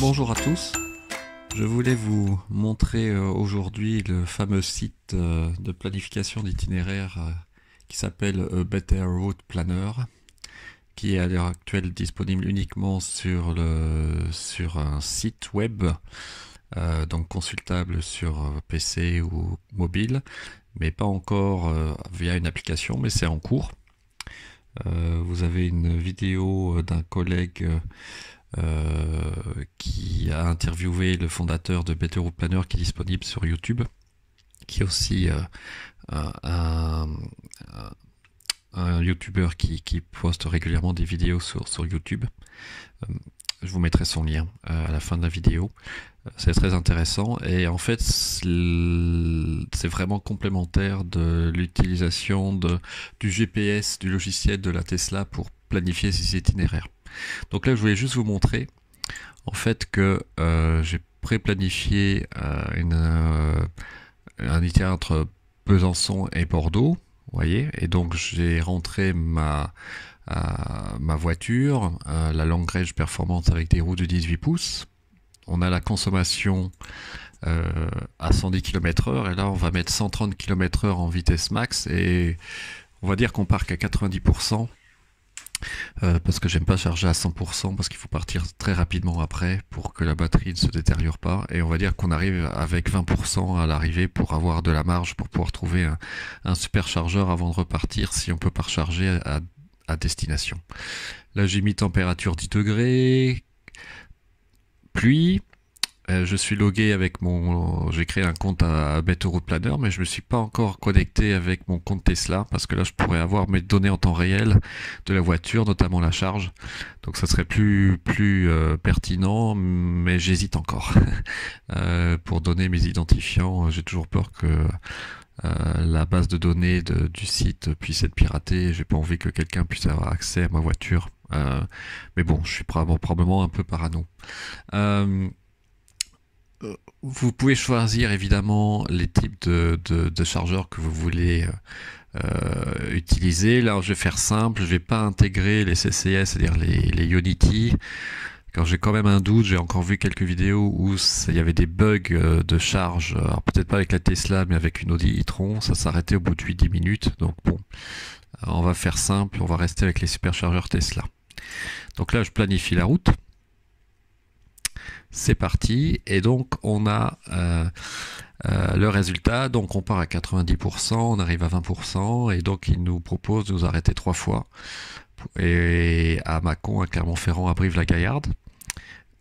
Bonjour à tous. Je voulais vous montrer euh, aujourd'hui le fameux site euh, de planification d'itinéraire euh, qui s'appelle Better Route Planner, qui est à l'heure actuelle disponible uniquement sur, le, sur un site web, donc consultable sur PC ou mobile, mais pas encore via une application, mais c'est en cours. vous avez une vidéo d'un collègue euh, qui a interviewé le fondateur de Better Planner qui est disponible sur YouTube, qui est aussi euh, euh, un, un, YouTuber qui, poste régulièrement des vidéos sur, sur YouTube. Je vous mettrai son lien à la fin de la vidéo. C'est très intéressant et en fait c'est vraiment complémentaire de l'utilisation du GPS, du logiciel de la Tesla pour planifier ces itinéraires. Donc là, je voulais juste vous montrer en fait que euh, j'ai pré-planifié euh, euh, un itinéraire entre Besançon et Bordeaux, voyez, et donc j'ai rentré ma, ma voiture, la Langrange Performance avec des roues de 18 pouces. On a la consommation à 110 km/h et là on va mettre 130 km/h en vitesse max et on va dire qu'on part à 90% euh, parce que j'aime pas charger à 100% parce qu'il faut partir très rapidement après pour que la batterie ne se détériore pas et on va dire qu'on arrive avec 20% à l'arrivée pour avoir de la marge pour pouvoir trouver un, super chargeur avant de repartir si on peut pas recharger à, à destination. Là j'ai mis température 10 degrés, pluie, euh, je suis logué avec mon. J'ai créé un compte à Route Planner, mais je ne me suis pas encore connecté avec mon compte Tesla parce que là, je pourrais avoir mes données en temps réel de la voiture, notamment la charge. Donc, ça serait plus, plus euh, pertinent, mais j'hésite encore euh, pour donner mes identifiants. J'ai toujours peur que. la base de données du site puisse être piratée. J'ai pas envie que quelqu'un puisse avoir accès à ma voiture. mais bon, je suis probablement un peu parano vous pouvez choisir évidemment les types de, chargeurs que vous voulez euh, euh, utiliser. Là, je vais faire simple, je vais pas intégrer les CCS, c'est-à-dire les, Unity. Quand j'ai quand même un doute, j'ai encore vu quelques vidéos où il y avait des bugs euh, de charge, alors peut-être pas avec la Tesla, mais avec une Audi e-tron, ça s'arrêtait au bout de 8-10 minutes. Donc bon, on va faire simple, on va rester avec les superchargeurs Tesla. Donc là, je planifie la route c'est parti. Et donc, on a euh, euh, le résultat. Donc, on part à 90%, on arrive à 20%, et donc, il nous propose de nous arrêter trois fois. Et à Macon, à Clermont-Ferrand, à Brive-la-Gaillarde.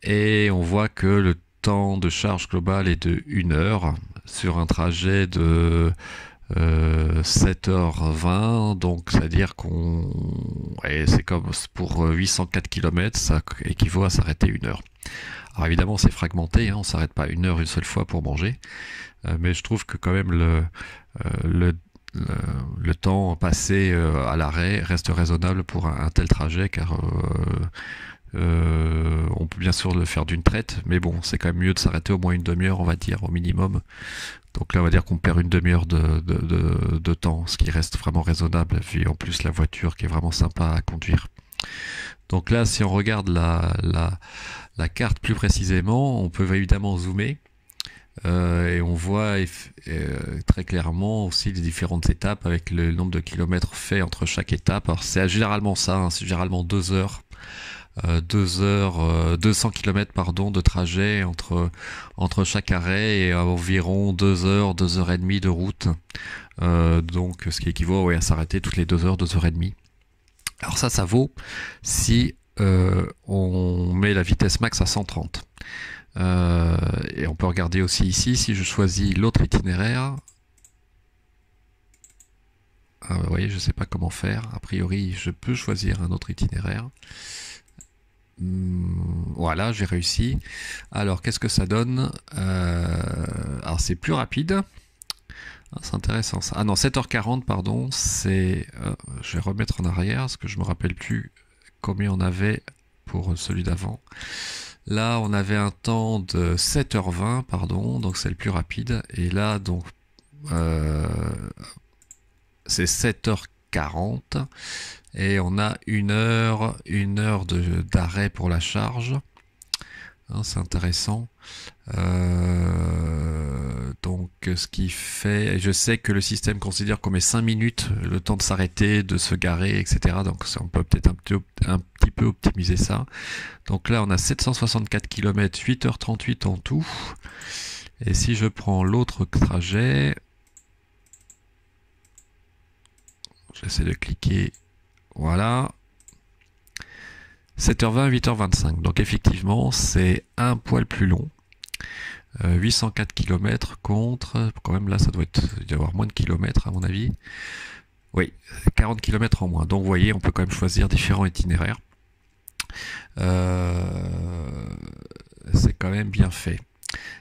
Et on voit que le temps de charge global est de 1 heure sur un trajet de 7h20, euh, donc c'est-à-dire qu'on. c'est comme pour 804 km, ça équivaut à s'arrêter une heure. Alors évidemment, c'est fragmenté, hein, on ne s'arrête pas une heure une seule fois pour manger, euh, mais je trouve que quand même le, euh, temps passé euh, à l'arrêt reste raisonnable pour un, tel trajet, car on peut bien sûr le faire d'une traite, mais bon, c'est quand même mieux de s'arrêter au moins une demi-heure, on va dire, au minimum. Donc là, on va dire qu'on perd une demi-heure de, de, temps, ce qui reste vraiment raisonnable, vu en plus la voiture qui est vraiment sympa à conduire. Donc là, si on regarde la, carte plus précisément, on peut évidemment zoomer. Euh, et on voit euh, très clairement aussi les différentes étapes avec le nombre de kilomètres faits entre chaque étape. Alors c'est généralement ça, hein, c'est généralement deux heures. Euh, heures, 200 km pardon, de trajet entre, entre chaque arrêt et environ 2 heures, 2 heures et demie de route. donc ce qui équivaut à s'arrêter toutes les 2 heures, 2 heures et demie. Alors ça, ça vaut si euh, on met la vitesse max à 130. Euh, et on peut regarder aussi ici, si je choisis l'autre itinéraire. Ah, vous voyez, je ne sais pas comment faire. A priori, je peux choisir un autre itinéraire. Hmm, voilà, j'ai réussi. Alors, qu'est-ce que ça donne euh, Alors, c'est plus rapide. Ah, c'est intéressant ça. Ah non, 7h40, pardon, c'est. Euh, je vais remettre en arrière, parce que je me rappelle plus combien on avait pour celui d'avant. Là, on avait un temps de 7h20, pardon, donc c'est le plus rapide. Et là, donc, euh, c'est 7h40. Et on a une heure, une heure d'arrêt pour la charge. Hein, c'est intéressant. Euh, euh, donc, ce qui fait, je sais que le système considère qu'on met 5 minutes le temps de s'arrêter, de se garer, etc. Donc, on peut peut-être un petit, un petit peu optimiser ça. Donc là, on a 764 km, 8h38 en tout. Et si je prends l'autre trajet, j'essaie de cliquer, voilà, 7h20, 8h25. Donc effectivement, c'est un poil plus long. 804 euh, km contre, quand même là, ça doit être, y avoir moins de kilomètres à mon avis. Oui, 40 km en moins. Donc vous voyez, on peut quand même choisir différents itinéraires. Euh, c'est quand même bien fait.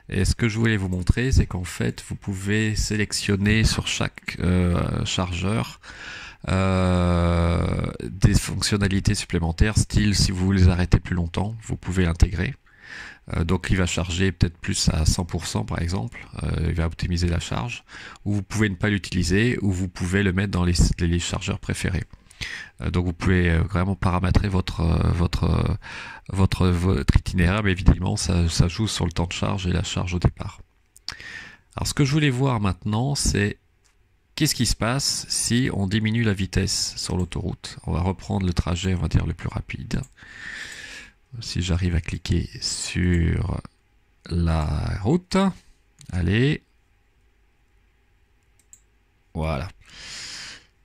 Et ce que je voulais vous montrer, c'est qu'en fait, vous pouvez sélectionner sur chaque euh, chargeur des fonctionnalités supplémentaires, style si vous voulez arrêter plus longtemps, vous pouvez intégrer. Euh, donc il va charger peut-être plus à 100% par exemple, euh, il va optimiser la charge, ou vous pouvez ne pas l'utiliser, ou vous pouvez le mettre dans les, chargeurs préférés. Euh, donc vous pouvez vraiment paramétrer votre, votre, votre, itinéraire, mais évidemment ça, ça, joue sur le temps de charge et la charge au départ. Alors ce que je voulais voir maintenant, c'est qu'est-ce qui se passe si on diminue la vitesse sur l'autoroute. On va reprendre le trajet, on va dire, le plus rapide si j'arrive à cliquer sur la route. Allez. Voilà.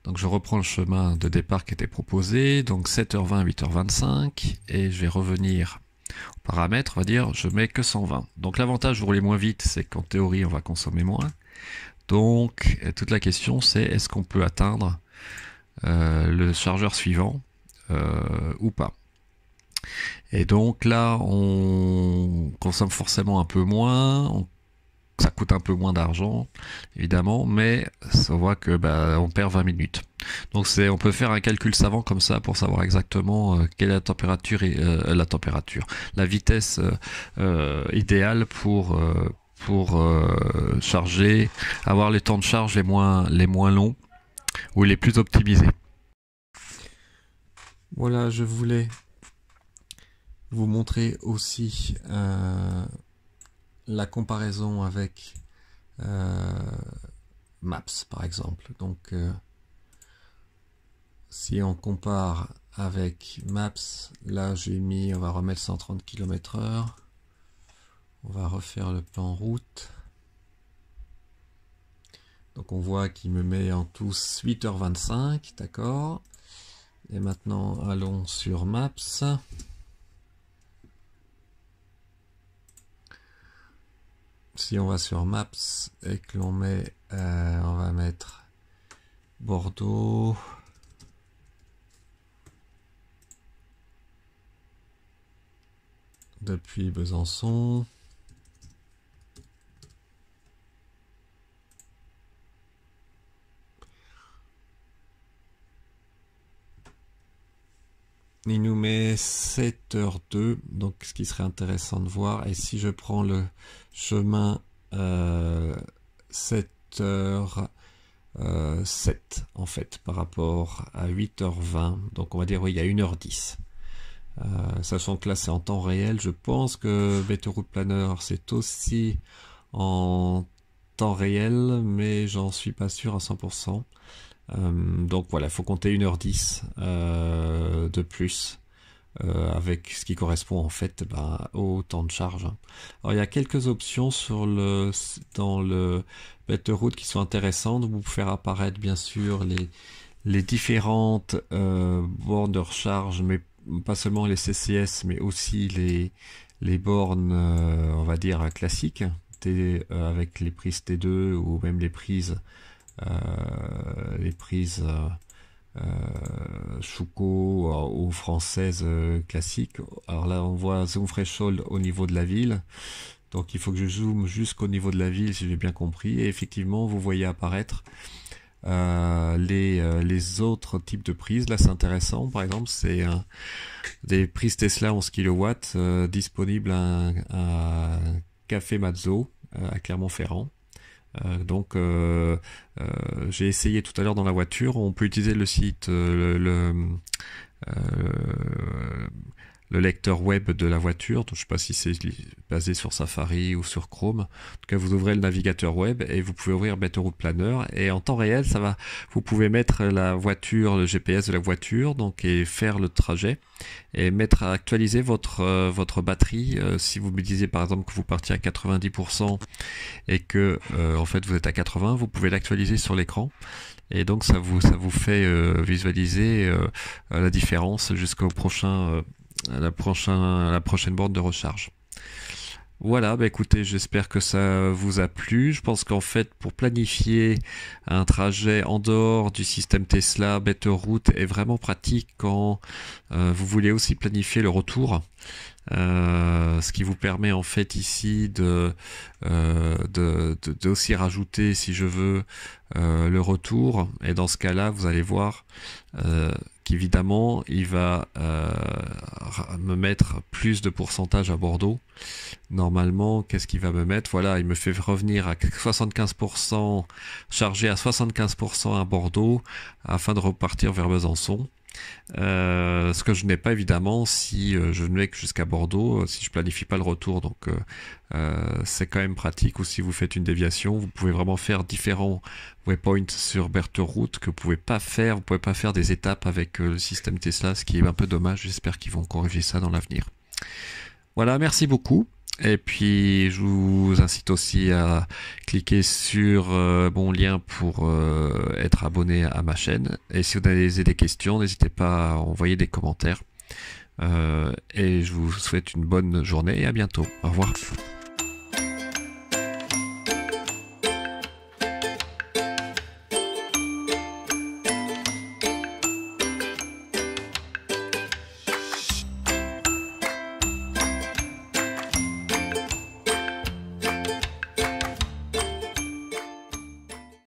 Donc je reprends le chemin de départ qui était proposé, donc 7h20, 8h25, et je vais revenir aux paramètres, on va dire, je mets que 120. Donc l'avantage de rouler moins vite, c'est qu'en théorie, on va consommer moins. Donc toute la question, c'est est-ce qu'on peut atteindre euh, le chargeur suivant euh, ou pas et donc là, on consomme forcément un peu moins, ça coûte un peu moins d'argent, évidemment, mais on voit que bah, on perd 20 minutes. Donc c'est, on peut faire un calcul savant comme ça pour savoir exactement euh, quelle est la température et euh, la température, la vitesse euh, idéale pour pour charger, avoir les temps de charge les moins les moins longs ou les plus optimisés. Voilà, je voulais vous montrer aussi euh, la comparaison avec euh, Maps par exemple. Donc euh, si on compare avec Maps, là j'ai mis, on va remettre 130 km heure. On va refaire le plan route. Donc on voit qu'il me met en tout 8h25, d'accord. Et maintenant allons sur Maps. si on va sur Maps et que l'on met, euh, on va mettre Bordeaux. Depuis Besançon. Il nous met 7h02, donc ce qui serait intéressant de voir. Et si je prends le chemin 7h07 euh, euh, en fait par rapport à 8h20, donc on va dire oui, il y a 1h10. Euh, sachant que là c'est en temps réel, je pense que Better Route Planner c'est aussi en temps réel, mais j'en suis pas sûr à 100%. Euh, donc voilà, il faut compter 1h10 euh, de plus. Euh, avec ce qui correspond en fait ben, au temps de charge. Alors il y a quelques options sur le dans le route qui sont intéressantes. Vous pouvez faire apparaître bien sûr les les différentes bornes de recharge, mais pas seulement les CCS, mais aussi les bornes, on va dire classiques, avec les prises T2 ou même les prises euh, les prises euh, euh, euh ou françaises classiques Alors là, on voit Zoom Threshold au niveau de la ville. Donc il faut que je zoome jusqu'au niveau de la ville, si j'ai bien compris. Et effectivement, vous voyez apparaître les, autres types de prises. Là, c'est intéressant. Par exemple, c'est des prises Tesla 11 kW disponibles à, à Café Mazzo à Clermont-Ferrand. Euh, donc euh, euh, j'ai essayé tout à l'heure dans la voiture, on peut utiliser le site le, le le lecteur web de la voiture. Donc, je ne sais pas si c'est basé sur Safari ou sur Chrome. En tout cas, vous ouvrez le navigateur web et vous pouvez ouvrir Better Route Planner. Et en temps réel, ça va. Vous pouvez mettre la voiture, le GPS de la voiture, donc et faire le trajet et mettre à actualiser votre euh, votre batterie. Euh, si vous me disiez par exemple que vous partiez à 90% et que euh, en fait vous êtes à 80, vous pouvez l'actualiser sur l'écran et donc ça vous ça vous fait visualiser la différence jusqu'au prochain la, la prochaine borne de recharge. Voilà, bah écoutez, j'espère que ça vous a plu. Je pense qu'en fait, pour planifier un trajet en dehors du système Tesla, Better Route est vraiment pratique quand euh, vous voulez aussi planifier le retour. Euh, ce qui vous permet en fait ici de, euh, de, aussi rajouter, si je veux, le retour. Et dans ce cas-là, vous allez voir Évidemment, il va euh, me mettre plus de pourcentage à Bordeaux. Normalement, qu'est-ce qu'il va me mettre Voilà, il me fait revenir à 75%, chargé à 75% à Bordeaux, afin de repartir vers Besançon. Euh, ce que je n'ai pas évidemment si euh, je ne vais que jusqu'à Bordeaux, euh, si je planifie pas le retour. Donc c'est quand même pratique. Ou si vous faites une déviation, vous pouvez vraiment faire différents waypoints sur Berthe-Route que vous pouvez pas faire. Vous pouvez pas faire des étapes avec le système Tesla, ce qui est un peu dommage. J'espère qu'ils vont corriger ça dans l'avenir. Voilà, merci beaucoup. Et puis, je vous incite aussi à cliquer sur euh, bon mon lien pour euh, être abonné à ma chaîne. Et si vous avez des questions, n'hésitez pas à envoyer des commentaires. Euh, et je vous souhaite une bonne journée et à bientôt. Au revoir.